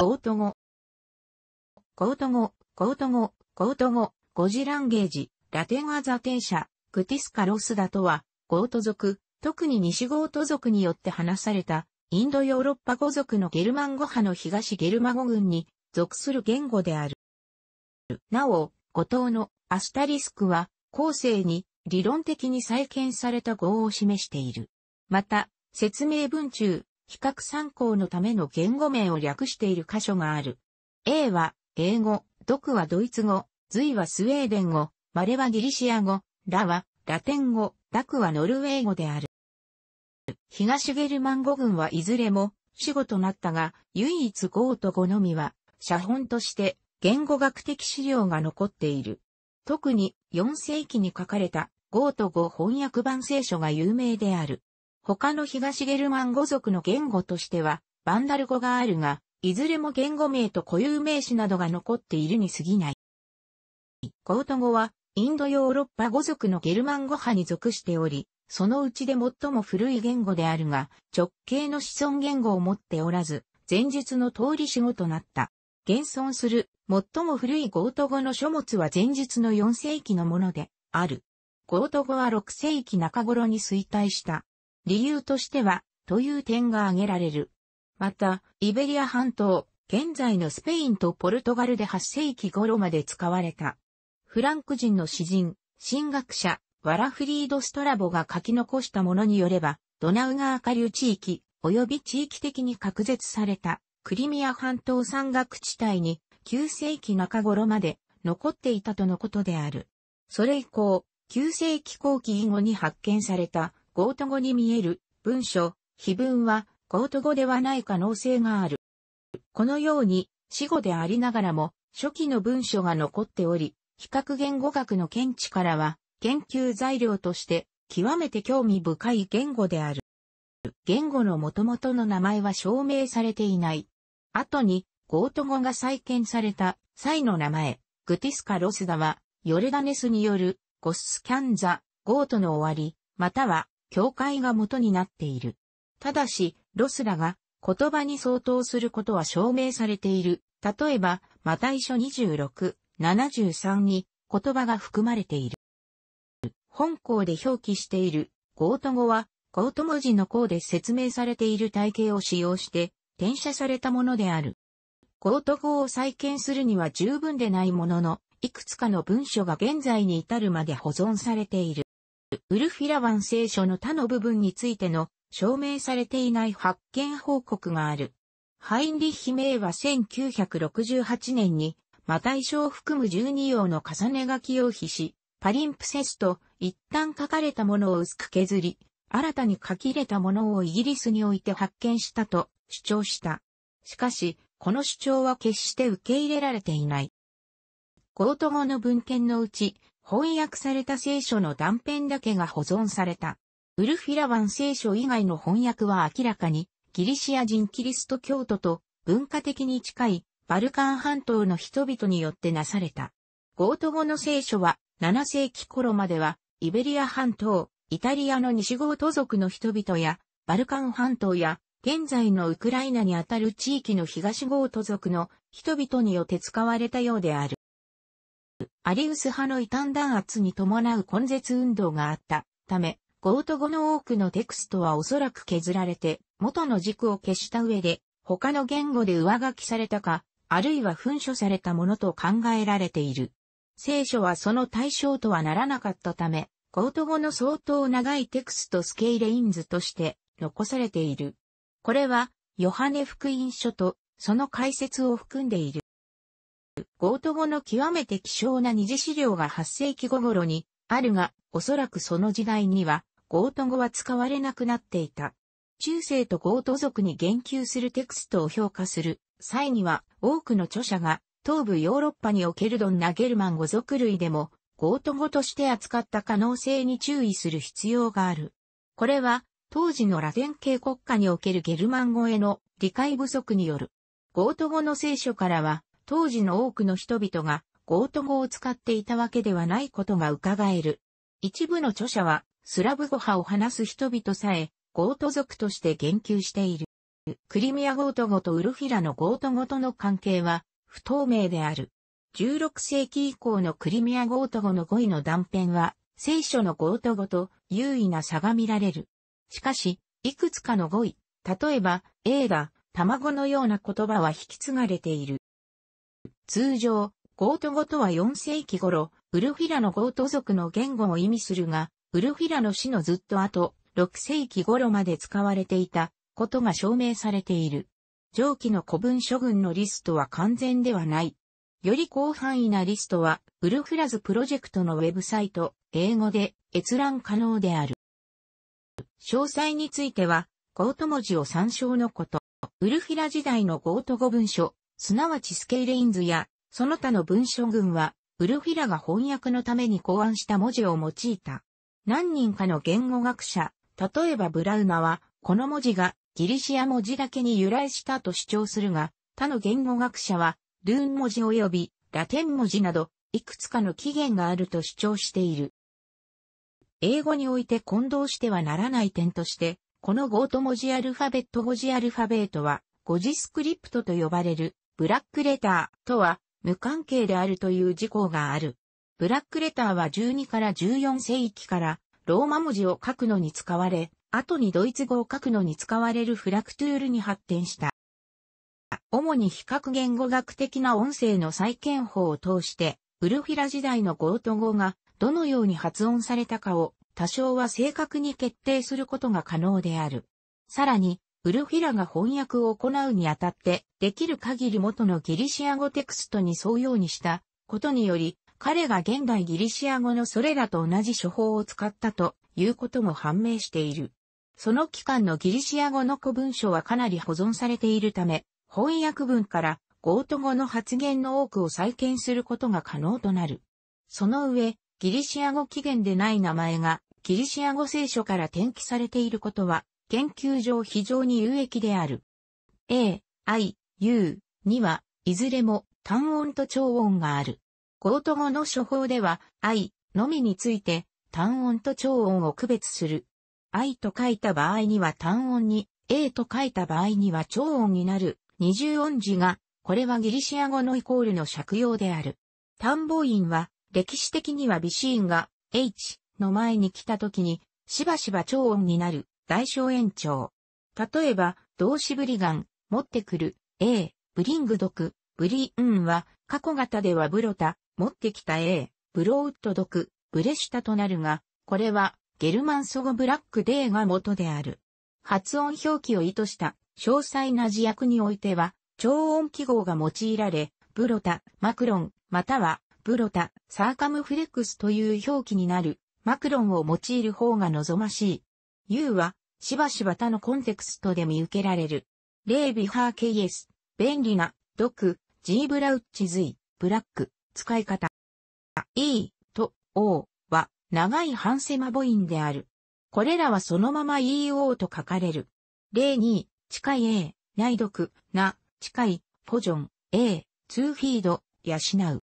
ゴート語。ゴート語、ゴート語、ゴート語、ゴジランゲージ、ラテンアザテーシャ、ティスカロスだとは、ゴート族、特に西ゴート族によって話された、インドヨーロッパ語族のゲルマン語派の東ゲルマ語群に属する言語である。なお、五島のアスタリスクは、後世に理論的に再建された語を示している。また、説明文中、比較参考のための言語名を略している箇所がある。A は英語、毒はドイツ語、随はスウェーデン語、マレはギリシア語、ラはラテン語、ダクはノルウェー語である。東ゲルマン語群はいずれも死語となったが、唯一ゴーと語のみは、写本として言語学的資料が残っている。特に4世紀に書かれたゴーと語翻訳版聖書が有名である。他の東ゲルマン語族の言語としては、バンダル語があるが、いずれも言語名と固有名詞などが残っているに過ぎない。ゴート語は、インドヨーロッパ語族のゲルマン語派に属しており、そのうちで最も古い言語であるが、直系の子孫言語を持っておらず、前述の通り死語となった。現存する、最も古いゴート語の書物は前述の4世紀のもので、ある。ゴート語は6世紀中頃に衰退した。理由としては、という点が挙げられる。また、イベリア半島、現在のスペインとポルトガルで8世紀頃まで使われた。フランク人の詩人、神学者、ワラフリード・ストラボが書き残したものによれば、ドナウ川下流地域、及び地域的に隔絶された、クリミア半島山岳地帯に、9世紀中頃まで残っていたとのことである。それ以降、9世紀後期以後に発見されたゴート語に見える文書、碑文はゴート語ではない可能性がある。このように死語でありながらも初期の文書が残っており、比較言語学の見地からは研究材料として極めて興味深い言語である。言語の元々の名前は証明されていない。後にゴート語が再建された際の名前、グティスカ・ロスダはヨルダネスによるゴススキャンザ、ゴートの終わり、または教会が元になっている。ただし、ロスらが言葉に相当することは証明されている。例えば、マタイ書26、73に言葉が含まれている。本校で表記しているゴート語は、ゴート文字の項で説明されている体系を使用して転写されたものである。ゴート語を再建するには十分でないものの、いくつかの文書が現在に至るまで保存されている。ウルフィラワン聖書の他の部分についての証明されていない発見報告がある。ハインリッヒ・名は1968年に、マタイ書を含む12用の重ね書きを紙し、パリンプセスと一旦書かれたものを薄く削り、新たに書き入れたものをイギリスにおいて発見したと主張した。しかし、この主張は決して受け入れられていない。コート語の文献のうち、翻訳された聖書の断片だけが保存された。ウルフィラワン聖書以外の翻訳は明らかに、ギリシア人キリスト教徒と文化的に近いバルカン半島の人々によってなされた。ゴート語の聖書は7世紀頃まではイベリア半島、イタリアの西ゴート族の人々やバルカン半島や現在のウクライナにあたる地域の東ゴート族の人々によって使われたようである。アリウス派の異端弾圧に伴う根絶運動があったため、ゴート語の多くのテクストはおそらく削られて、元の軸を消した上で、他の言語で上書きされたか、あるいは噴書されたものと考えられている。聖書はその対象とはならなかったため、ゴート語の相当長いテクストスケイレインズとして残されている。これは、ヨハネ福音書とその解説を含んでいる。ゴート語の極めて希少な二次資料が8世紀後頃にあるが、おそらくその時代にはゴート語は使われなくなっていた。中世とゴート族に言及するテクストを評価する際には多くの著者が東部ヨーロッパにおけるどんなゲルマン語族類でもゴート語として扱った可能性に注意する必要がある。これは当時のラテン系国家におけるゲルマン語への理解不足による。ゴート語の聖書からは当時の多くの人々がゴート語を使っていたわけではないことが伺える。一部の著者は、スラブ語派を話す人々さえ、ゴート族として言及している。クリミアゴート語とウルフィラのゴート語との関係は、不透明である。16世紀以降のクリミアゴート語の語彙の断片は、聖書のゴート語と優位な差が見られる。しかし、いくつかの語彙、例えば、映画、卵のような言葉は引き継がれている。通常、ゴート語とは4世紀頃、ウルフィラのゴート族の言語を意味するが、ウルフィラの死のずっと後、6世紀頃まで使われていたことが証明されている。上記の古文書群のリストは完全ではない。より広範囲なリストは、ウルフィラズプロジェクトのウェブサイト、英語で閲覧可能である。詳細については、ゴート文字を参照のこと。ウルフィラ時代のゴート語文書、すなわちスケイレインズや、その他の文書群は、ウルフィラが翻訳のために考案した文字を用いた。何人かの言語学者、例えばブラウナは、この文字がギリシア文字だけに由来したと主張するが、他の言語学者は、ルーン文字及びラテン文字など、いくつかの起源があると主張している。英語において混同してはならない点として、このゴート文字アルファベット語字アルファベートは、語字スクリプトと呼ばれるブラックレターとは無関係であるという事項がある。ブラックレターは12から14世紀からローマ文字を書くのに使われ、後にドイツ語を書くのに使われるフラクトゥールに発展した。主に比較言語学的な音声の再建法を通して、ウルフィラ時代のゴート語がどのように発音されたかを多少は正確に決定することが可能である。さらに、ウルフィラが翻訳を行うにあたって、できる限り元のギリシア語テクストに沿うようにしたことにより、彼が現代ギリシア語のそれらと同じ処方を使ったということも判明している。その期間のギリシア語の古文書はかなり保存されているため、翻訳文からゴート語の発言の多くを再建することが可能となる。その上、ギリシア語起源でない名前がギリシア語聖書から転記されていることは、研究上非常に有益である。A、I、U には、いずれも単音と長音がある。コート語の処方では、I のみについて、単音と長音を区別する。I と書いた場合には単音に、A と書いた場合には長音になる二重音字が、これはギリシア語のイコールの借用である。単母音は、歴史的には微子音が H の前に来た時に、しばしば長音になる代償延長。例えば、動詞ブリガン、持ってくる、A、ブリング毒、ブリーンは、過去型ではブロタ、持ってきた A、ブロウッド毒、ブレシタとなるが、これは、ゲルマンソゴブラックデーが元である。発音表記を意図した詳細な字訳においては、超音記号が用いられ、ブロタ、マクロン、または、ブロタ、サーカムフレックスという表記になる、マクロンを用いる方が望ましい。U は、しばしば他のコンテクストで見受けられる。レービハーケイエス、便利な、毒、ジーブラウッチズイ、ブラック、使い方。E と O は長い半セマ母音である。これらはそのまま EO と書かれる。例に、近い A、内毒、な、近い、ポジョン、A、ツーフィード、養う。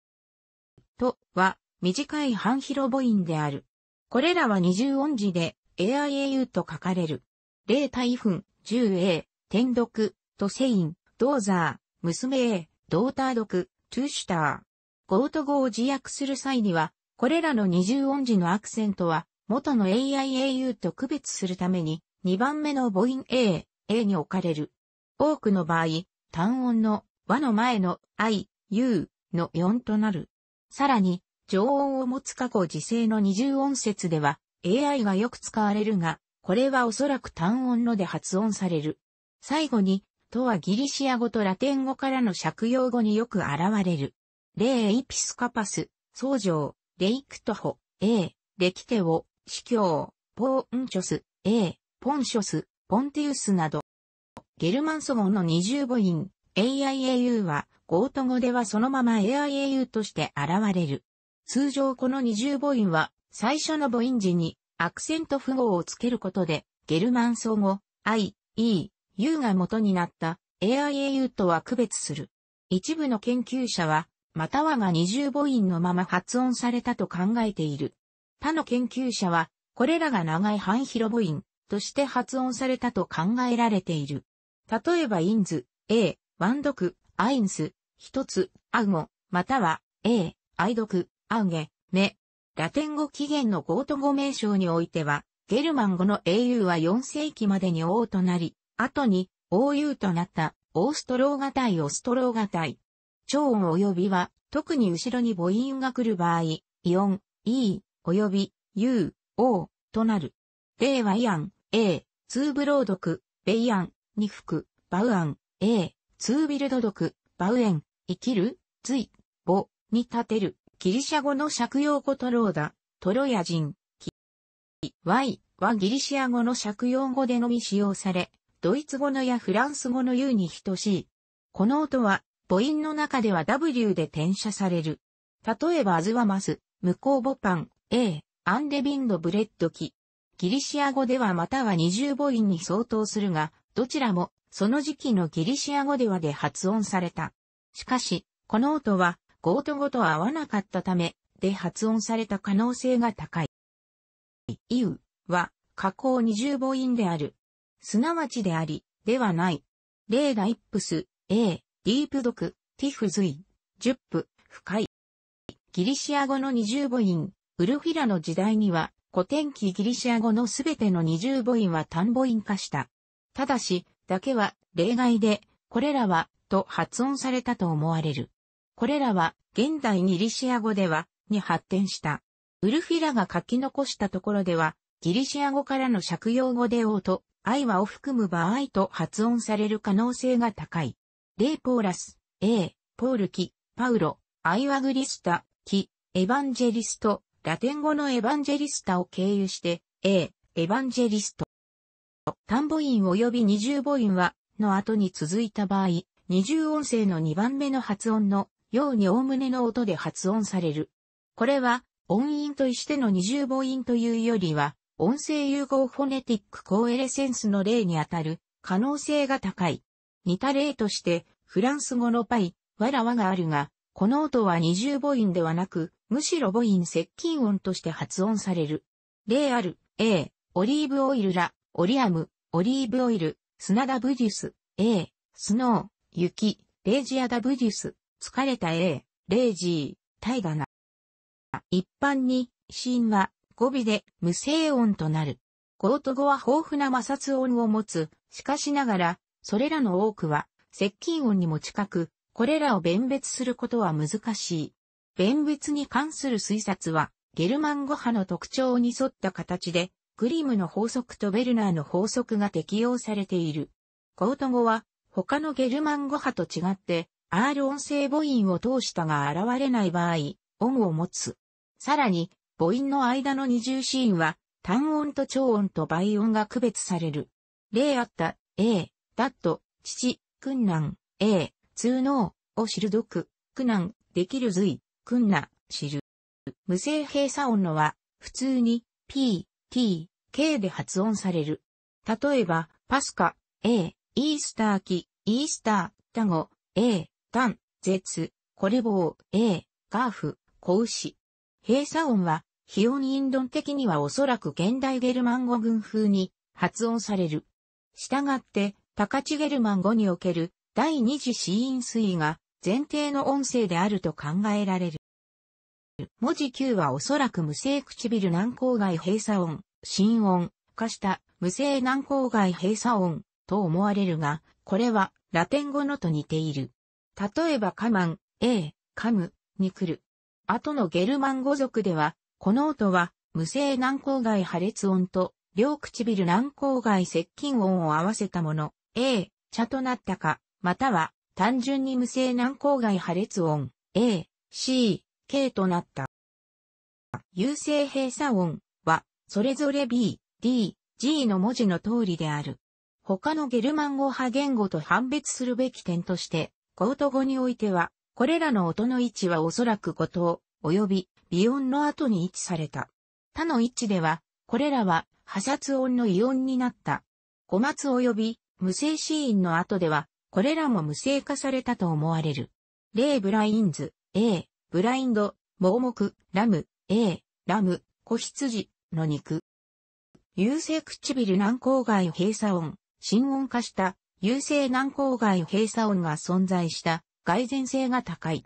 とは、短い半広母音である。これらは二重音字で、AIAU と書かれる。霊台分、十 a 天毒、トセイン、ドーザー、娘 A、ドーター毒、トゥーシュター。ゴート語を自訳する際には、これらの二重音字のアクセントは、元の AIAU と区別するために、2番目の母音 A、A に置かれる。多くの場合、単音の和の前の I、U の4となる。さらに、常音を持つ過去時制の二重音節では、AI がよく使われるが、これはおそらく単音ので発音される。最後に、とはギリシア語とラテン語からの借用語によく現れる。レイエピスカパス、僧正、レイクトホ、エー、レキテオ、司教、ポーンチョス、エー、ポンショス、ポンティウスなど。ゲルマン祖語の二重母音、AIAU は、ゴート語ではそのまま AIAU として現れる。通常この二重母音は、最初の母音時にアクセント符号をつけることで、ゲルマン総語、I、E、U が元になった AIAU とは区別する。一部の研究者は、またはが二重母音のまま発音されたと考えている。他の研究者は、これらが長い半広母音として発音されたと考えられている。例えば、インズ、A、ワンドク、アインス、一つ、アウゴ、または、A、アイドク、アウゲ、メ、ラテン語起源のゴート語名称においては、ゲルマン語の英雄は4世紀までに王となり、後に王雄となったオーストローガ対オストローガ対。超音及びは、特に後ろに母音が来る場合、イオン、イー、及び、ユオー、となる。例はイアン、エー、ツーブロードク、ベイアン、ニフク、バウアン、エー、ツービルドドク、バウエン、生きる、つい、ボ、に立てる、ギリシャ語の借用語トローダ、トロヤ人、キ、Y はギリシア語の借用語でのみ使用され、ドイツ語のやフランス語の U に等しい。この音は、母音の中では W で転写される。例えばアズワマス、ムコうボパン、A、アンデビンドブレッドキ。ギリシア語ではまたは二重母音に相当するが、どちらも、その時期のギリシア語ではで発音された。しかし、この音は、ゴート語と合わなかったため、で発音された可能性が高い。イウは、加工二重母音である。すなわちであり、ではない。レーダイップス、A、ディープ読、ティフズイ、ジュップ、深い。ギリシア語の二重母音、ウルフィラの時代には、古典期ギリシア語のすべての二重母音は単母音化した。ただし、だけは例外で、これらは、と発音されたと思われる。これらは現代ギリシア語ではに発展した。ウルフィラが書き残したところでは、ギリシア語からの借用語で王と愛はを含む場合と発音される可能性が高い。レイポーラス、A、ポールキ、パウロ、アイワグリスタ、キ、エヴァンジェリスト、ラテン語のエヴァンジェリスタを経由して、A、エヴァンジェリスト。単母音及び二重母音は、の後に続いた場合、二重音声の二番目の発音のようにおおむねの音で発音される。これは、音韻としての二重母音というよりは、音声融合フォネティックコーエレセンスの例にあたる可能性が高い。似た例として、フランス語のパイ、わらわがあるが、この音は二重母音ではなく、むしろ母音接近音として発音される。例ある、A、オリーブオイルラ、オリアム、オリーブオイル、砂ダブリュス、A、スノー、雪、レージアダブリュス、疲れた A、レイジー、イガな。一般に、シは語尾で無声音となる。コート語は豊富な摩擦音を持つ。しかしながら、それらの多くは接近音にも近く、これらを弁別することは難しい。弁別に関する推察は、ゲルマン語派の特徴に沿った形で、グリムの法則とベルナーの法則が適用されている。コート語は、他のゲルマン語派と違って、R 音声母音を通したが現れない場合、音を持つ。さらに、母音の間の二重シーンは、単音と長音と倍音が区別される。例あった、A、だっと、父、訓難、A、通能、を知る読、苦難、できる随、訓難、知る。無声閉鎖音のは、普通に、P、T、K で発音される。例えば、パスカ、A、イースター期、イースター、タゴ、A、タ絶、これ棒、A、ガーフ、子牛。閉鎖音は、非音インドン的にはおそらく現代ゲルマン語群風に発音される。したがって、高地ゲルマン語における第二次死因推移が前提の音声であると考えられる。文字 Q はおそらく無声唇軟口外閉鎖音、心音、化した無声軟口外閉鎖音と思われるが、これはラテン語のと似ている。例えばカマン、A、カム、に来る。後のゲルマン語族では、この音は、無声軟口外破裂音と、両唇軟口外接近音を合わせたもの、A、茶となったか、または、単純に無声軟口外破裂音、A、C、K となった。有声閉鎖音は、それぞれ B、D、G の文字の通りである。他のゲルマン語派言語と判別するべき点として、コート語においては、これらの音の位置はおそらく五お及び、微音の後に位置された。他の位置では、これらは、破殺音の異音になった。小松及び、無声ーンの後では、これらも無声化されたと思われる。例ブラインズ、A、ブラインド、盲目、ラム、A、ラム、子羊、の肉。優勢唇軟口外閉鎖音、心音化した、優勢難航外閉鎖音が存在した蓋然性が高い。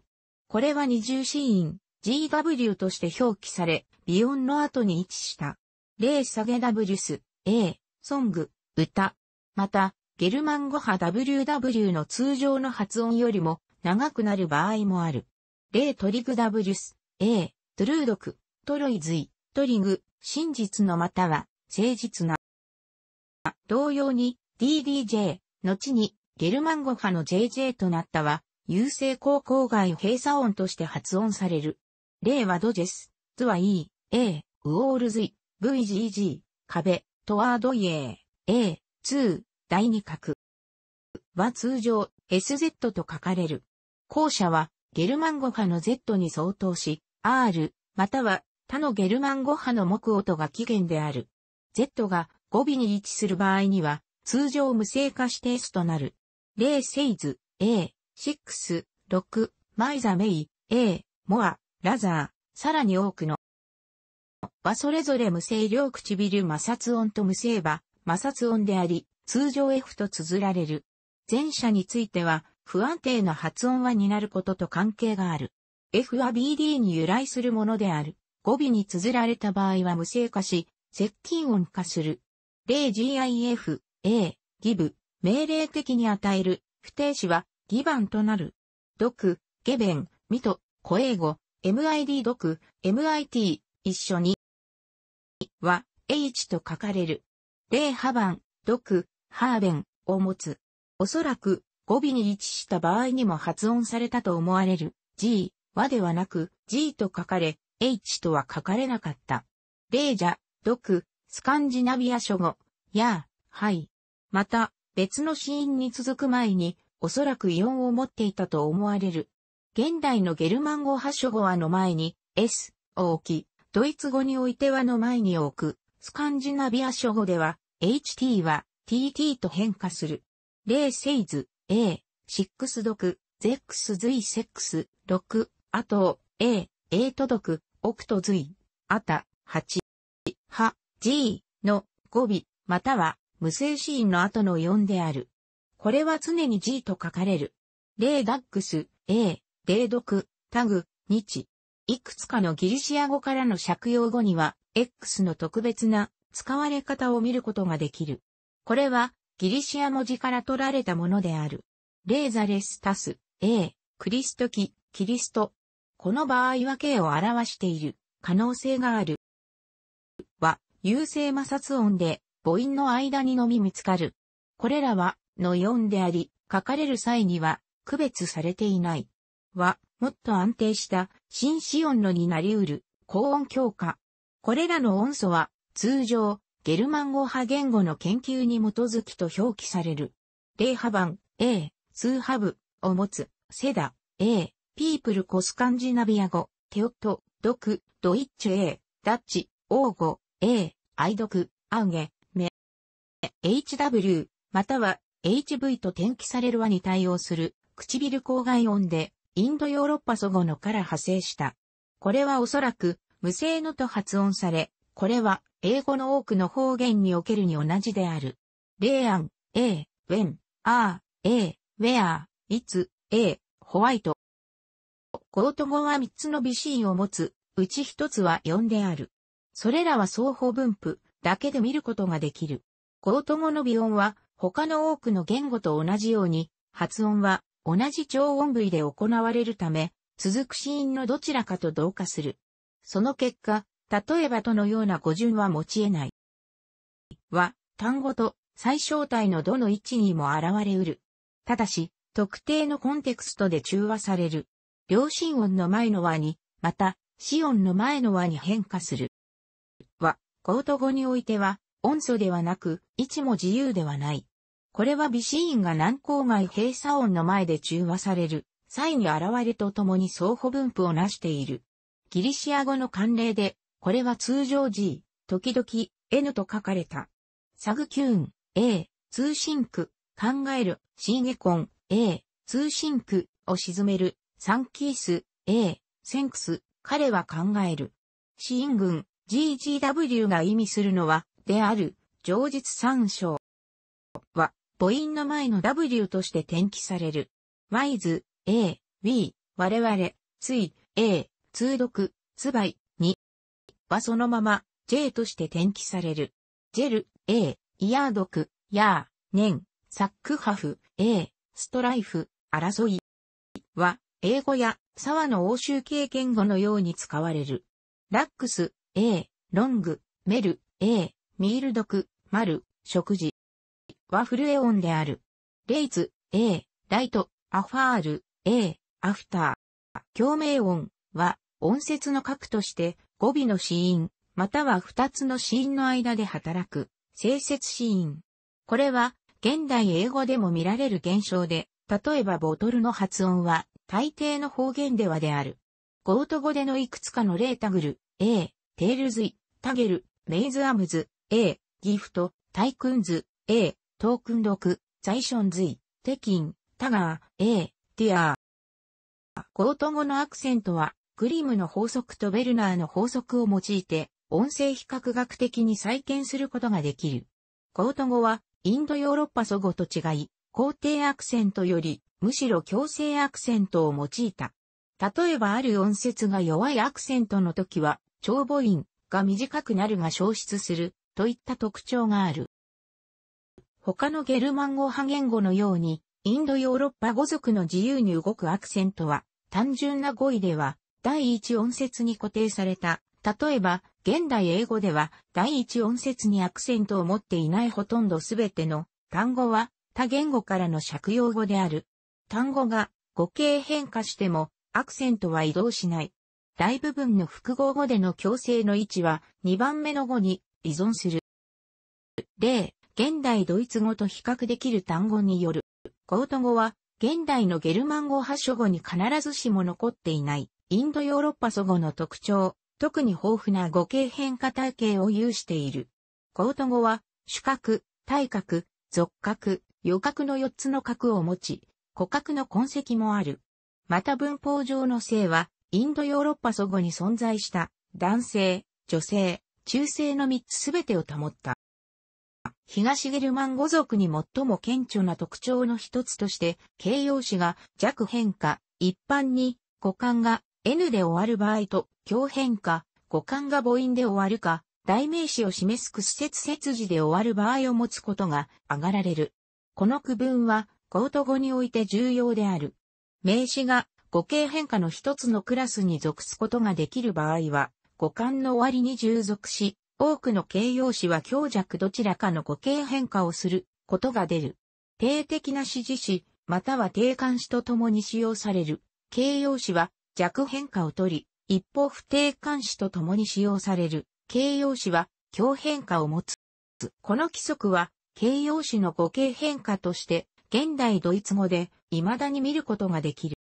これは二重ーン。GW として表記され、ヨ音の後に位置した。例下げ W ス、A、ソング、歌。また、ゲルマン語波 WW の通常の発音よりも長くなる場合もある。例トリグ W ス、A、トゥルードク、トロイズイ、トリグ、真実のまたは、誠実な。同様に、DDJ、後にゲルマン語派の JJ となったは、優勢高校外閉鎖音として発音される。例はドジェス、ズは E、A、ウオールズイ、VGG、壁、トワードイエー、A、ー、第二角。は通常、SZ と書かれる。後者は、ゲルマン語派の Z に相当し、R、または他のゲルマン語派の木音が起源である。Z が語尾に位置する場合には、通常無性化指定数となる。例セイズ、A、6、6、マイザメイ、A、モア、ラザー、さらに多くのはそれぞれ無声両唇摩擦音と無声場、摩擦音であり、通常 F と綴られる。前者については、不安定な発音はになることと関係がある。F は BD に由来するものである。語尾に綴られた場合は無声化し、接近音化する。例 GIF、A、ギブ、命令的に与える、不定詞は、ギバンとなる。読、ゲベン、ミト、コ英語、MID 読、MIT、一緒に、は、H と書かれる。例ハバン、読、ハーベンを持つ。おそらく、語尾に位置した場合にも発音されたと思われる。G 和ではなく G と書かれ、H とは書かれなかった。レーゃ、ャ、読、スカンジナビア諸語、や、はい。また、別の死因に続く前に、おそらく異音を持っていたと思われる。現代のゲルマン語ハショ語はの前に、S を置き、ドイツ語においてはの前に置く、スカンジナビア諸語では、ht は tt と変化する。例セイズ、a、シックスドク、ゼックスズイセックス、6、あと、a、A ドク、オクトイ、あた、8、は、g の語尾、または無声シーンの後の4である。これは常に G と書かれる。レーダックス、A、霊読、タグ、日。いくつかのギリシア語からの借用語には、X の特別な使われ方を見ることができる。これは、ギリシア文字から取られたものである。レーザレスタス、A、クリストキ、キリスト。この場合は K を表している可能性がある。は、優勢摩擦音で母音の間にのみ見つかる。これらは、の4であり、書かれる際には、区別されていない。は、もっと安定した、新子音のになりうる、高音強化。これらの音素は、通常、ゲルマン語派言語の研究に基づきと表記される。例派版 A、通ハブを持つ、セダ、A、ピープルコスカンジナビア語、テオット、ドク、ドイッチ A、ダッチ、オーゴ、A、愛読、アウゲ、HW、または HV と転記される和に対応する唇口外音で、インドヨーロッパ祖語のから派生した。これはおそらく無声のと発音され、これは英語の多くの方言におけるに同じである。レ案、アン、A、when、R、A、where、it、A、ホワイト。ゴート語は3つの美シーンを持つ、うち1つは4である。それらは双方分布だけで見ることができる。コート語の微音は他の多くの言語と同じように発音は同じ超音部位で行われるため続く子音のどちらかと同化する。その結果、例えばとのような語順は持ち得ない。は、単語と最小体のどの位置にも現れうる。ただし、特定のコンテクストで中和される。両心音の前の和に、また、子音の前の和に変化する。は、コート語においては、音素ではなく、位置も自由ではない。これは微子音が難項外閉鎖音の前で中和される、際に現れとともに相互分布をなしている。ギリシア語の慣例で、これは通常 G、時々 N と書かれた。サグキューン、A、通信区、考える、シーゲコン、A、通信区を沈める、サンキース、A、センクス、彼は考える。シーン群、GGW が意味するのは、である、上述参照は、母音の前の W として転記される。wise, a, we, 我々、つい、a, 通読、つばい、に、はそのまま、j として転記される。ジェル、a, イヤー読、やー、年、サックハフ、a, ストライフ、争い、は、英語や、沢の欧州経験語のように使われる。ラックス、a, ロング、メル、a, ミール毒、ル、食事。はフルエオンである。レイズ、A、ライト、アファール、A、アフター。共鳴音は、音節の核として語尾の子音、または二つの子音の間で働く、性節子音。これは、現代英語でも見られる現象で、例えばボトルの発音は、大抵の方言ではである。ゴート語でのいくつかの例タグル、A、テールズイ、タゲル、メイズアムズ、A、ギフト、タイクンズ、A、トークンドク、ザイションズイ、テキン、タガー、A、ティアー。コート語のアクセントは、グリムの法則とベルナーの法則を用いて、音声比較学的に再建することができる。コート語は、インドヨーロッパ祖語と違い、肯定アクセントより、むしろ強制アクセントを用いた。例えばある音節が弱いアクセントの時は、長母音が短くなるが消失する。といった特徴がある。他のゲルマン語派言語のように、インドヨーロッパ語族の自由に動くアクセントは、単純な語彙では、第一音節に固定された。例えば、現代英語では、第一音節にアクセントを持っていないほとんどすべての単語は、他言語からの借用語である。単語が語形変化しても、アクセントは移動しない。大部分の複合語での強制の位置は、2番目の語に依存する。例、現代ドイツ語と比較できる単語による。コート語は、現代のゲルマン語発祥語に必ずしも残っていない、インドヨーロッパ祖語の特徴、特に豊富な語形変化体系を有している。コート語は、主格、体格、属格、余格の4つの格を持ち、古格の痕跡もある。また文法上の性は、インドヨーロッパ祖語に存在した、男性、女性、中世の3つすべてを保った。東ゲルマン語族に最も顕著な特徴の一つとして、形容詞が弱変化、一般に語感が N で終わる場合と、強変化、語感が母音で終わるか、代名詞を示す屈折切字で終わる場合を持つことが挙がられる。この区分は、コート語において重要である。名詞が語形変化の一つのクラスに属すことができる場合は、五感の終わりに従属し、多くの形容詞は強弱どちらかの語形変化をすることが出る。定的な指示詞、または定冠詞と共に使用される。形容詞は弱変化をとり、一方不定冠詞と共に使用される。形容詞は強変化を持つ。この規則は形容詞の語形変化として現代ドイツ語で未だに見ることができる。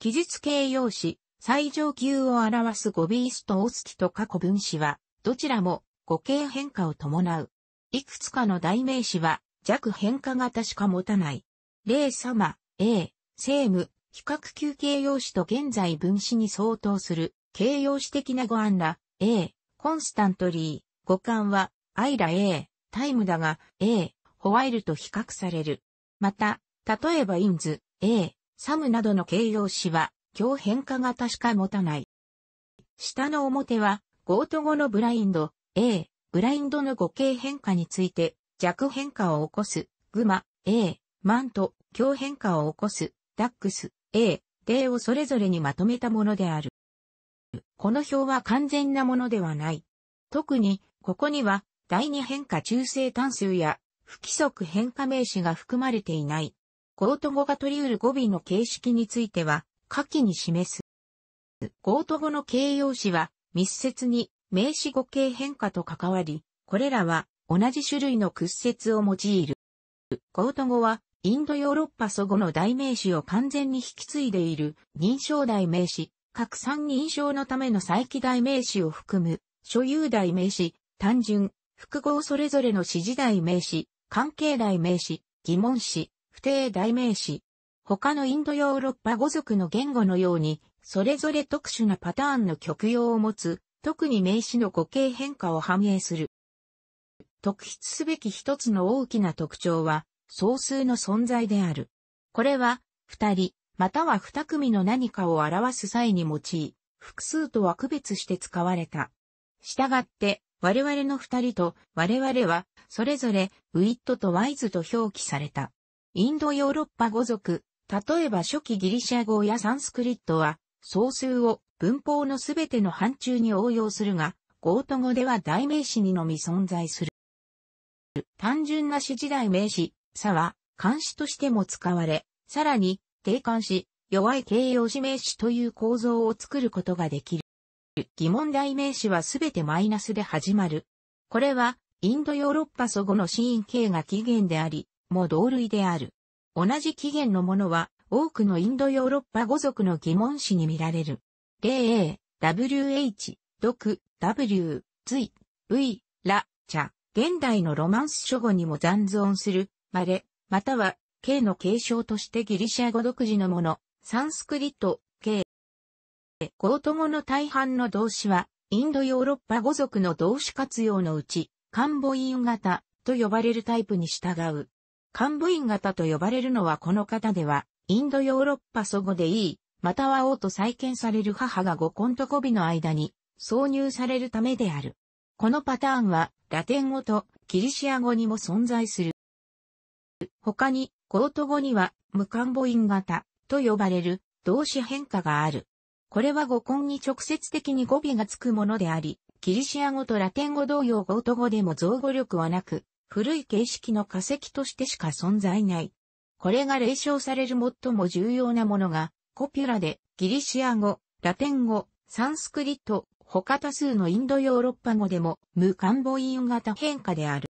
記述形容詞、最上級を表す語尾ースとオスキと過去分詞は、どちらも語形変化を伴う。いくつかの代名詞は弱変化型しか持たない。例様、A、セーム、比較級形容詞と現在分詞に相当する形容詞的な語案ら、A、コンスタントリー、語感は、アイラ A、タイムだが、A、ホワイルと比較される。また、例えばインズ、A、サムなどの形容詞は、強変化型しか持たない。下の表は、ゴート語のブラインド、A、ブラインドの語形変化について、弱変化を起こす、グマ、A、マント、強変化を起こす、ダックス、A、デーをそれぞれにまとめたものである。この表は完全なものではない。特に、ここには、第二変化中性単数や、不規則変化名詞が含まれていない。ゴート語が取り得る語尾の形式については、下記に示す。ゴート語の形容詞は密接に名詞語形変化と関わり、これらは同じ種類の屈折を用いる。ゴート語はインドヨーロッパ祖語の代名詞を完全に引き継いでいる認証代名詞、拡散認証のための再起代名詞を含む、所有代名詞、単純、複合それぞれの指示代名詞、関係代名詞、疑問詞、不定代名詞、他のインドヨーロッパ語族の言語のように、それぞれ特殊なパターンの曲用を持つ、特に名詞の語形変化を反映する。特筆すべき一つの大きな特徴は、総数の存在である。これは、二人、または二組の何かを表す際に用い、複数とは区別して使われた。したがって、我々の二人と我々は、それぞれ、ウィットとワイズと表記された。インドヨーロッパ語族、例えば初期ギリシャ語やサンスクリットは、総数を文法のすべての範疇に応用するが、ゴート語では代名詞にのみ存在する。単純な指示代名詞、さは、監視としても使われ、さらに、定冠詞、弱い形容詞名詞という構造を作ることができる。疑問代名詞はすべてマイナスで始まる。これは、インドヨーロッパ祖語のシーン形が起源であり、も同類である。同じ起源のものは、多くのインドヨーロッパ語族の疑問詞に見られる。例 A、WH、毒、W、つ V、ラ、茶、現代のロマンス書語にも残存する、まれ、または、K の継承としてギリシャ語独自のもの、サンスクリット、K。ゴート語の大半の動詞は、インドヨーロッパ語族の動詞活用のうち、カンボイン型と呼ばれるタイプに従う。幹部員型と呼ばれるのはこの方では、インドヨーロッパ祖語でいい、または王と再建される母が語根と語尾の間に挿入されるためである。このパターンは、ラテン語とキリシア語にも存在する。他に、ゴート語には、無漢母音型と呼ばれる動詞変化がある。これは語根に直接的に語尾がつくものであり、キリシア語とラテン語同様ゴート語でも造語力はなく、古い形式の化石としてしか存在ない。これが霊称される最も重要なものが、コピュラで、ギリシア語、ラテン語、サンスクリット、他多数のインドヨーロッパ語でも無漢母音型変化である。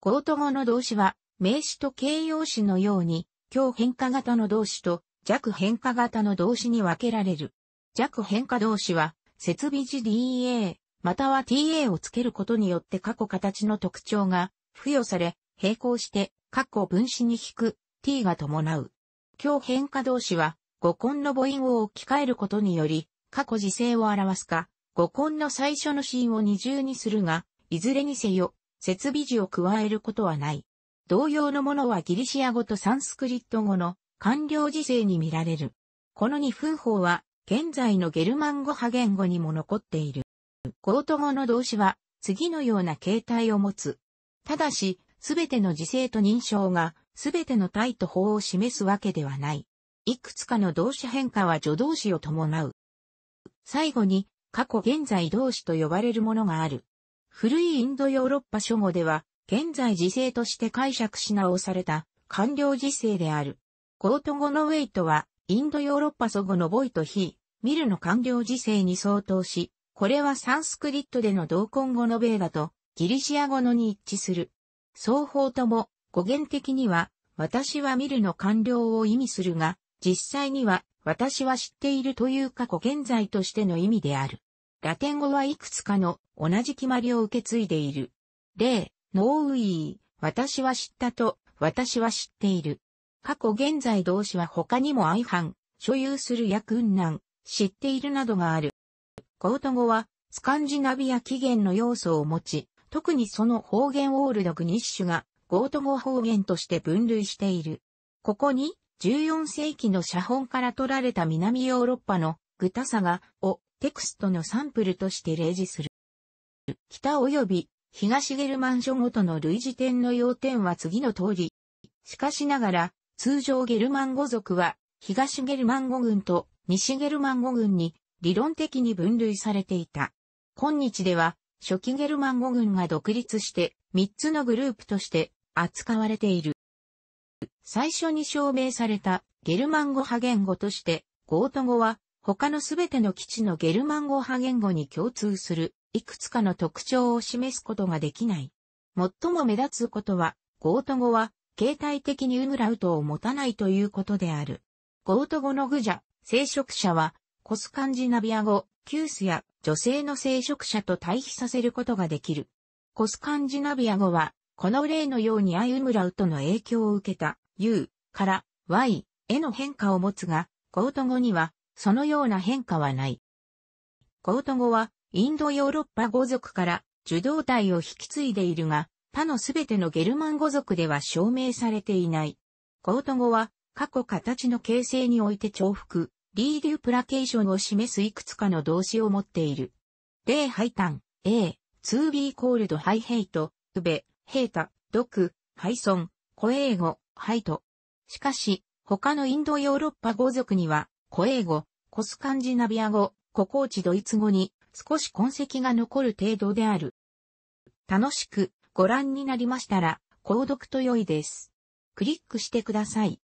コート語の動詞は名詞と形容詞のように強変化型の動詞と弱変化型の動詞に分けられる。弱変化動詞は設備時 DA、または ta をつけることによって過去形の特徴が付与され、並行して過去分子に引く t が伴う。強変化動詞は語根の母音を置き換えることにより、過去時制を表すか、語根の最初のシーンを二重にするが、いずれにせよ、設備時を加えることはない。同様のものはギリシア語とサンスクリット語の完了時制に見られる。この二分法は、現在のゲルマン語派言語にも残っている。コート語の動詞は、次のような形態を持つ。ただし、すべての時制と認証が、すべての体と法を示すわけではない。いくつかの動詞変化は助動詞を伴う。最後に、過去現在動詞と呼ばれるものがある。古いインドヨーロッパ書語では、現在時制として解釈し直された、完了時制である。コート語のウェイトは、インドヨーロッパ祖語のボイとヒー、ミルの完了時制に相当し、これはサンスクリットでの同根語のベーダとギリシア語のに一致する。双方とも語源的には私は見るの完了を意味するが、実際には私は知っているという過去現在としての意味である。ラテン語はいくつかの同じ決まりを受け継いでいる。例、ノーウィー、私は知ったと、私は知っている。過去現在動詞は他にも相反、所有するや困難、知っているなどがある。ゴート語は、スカンジナビア起源の要素を持ち、特にその方言オールドグニッシュが、ゴート語方言として分類している。ここに、14世紀の写本から取られた南ヨーロッパのグタサガをテクストのサンプルとして例示する。北及び東ゲルマン書ごとの類似点の要点は次の通り。しかしながら、通常ゲルマン語族は東ゲルマン語群と西ゲルマン語群に理論的に分類されていた。今日では、初期ゲルマン語群が独立して、3つのグループとして扱われている。最初に証明されたゲルマン語派言語として、ゴート語は他のすべての基地のゲルマン語派言語に共通するいくつかの特徴を示すことができない。最も目立つことは、ゴート語は形態的にウムラウトを持たないということである。ゴート語の愚者、聖職者はコスカンジナビア語、キュースや女性の聖職者と対比させることができる。コスカンジナビア語は、この例のようにアイウムラウトの影響を受けた U から Y への変化を持つが、コート語にはそのような変化はない。コート語はインドヨーロッパ語族から受動体を引き継いでいるが、他のすべてのゲルマン語族では証明されていない。コート語は過去形の形成において重複、リーデュプラケーションを示すいくつかの動詞を持っている。例ハイタン、A、2B コールドハイヘイト、ウベ、ヘータ、ドク、ハイソン、コエーゴ、ハイト。しかし、他のインドヨーロッパ語族には、コエーゴ、コスカンジナビア語、ココーチドイツ語に少し痕跡が残る程度である。楽しくご覧になりましたら、購読と良いです。クリックしてください。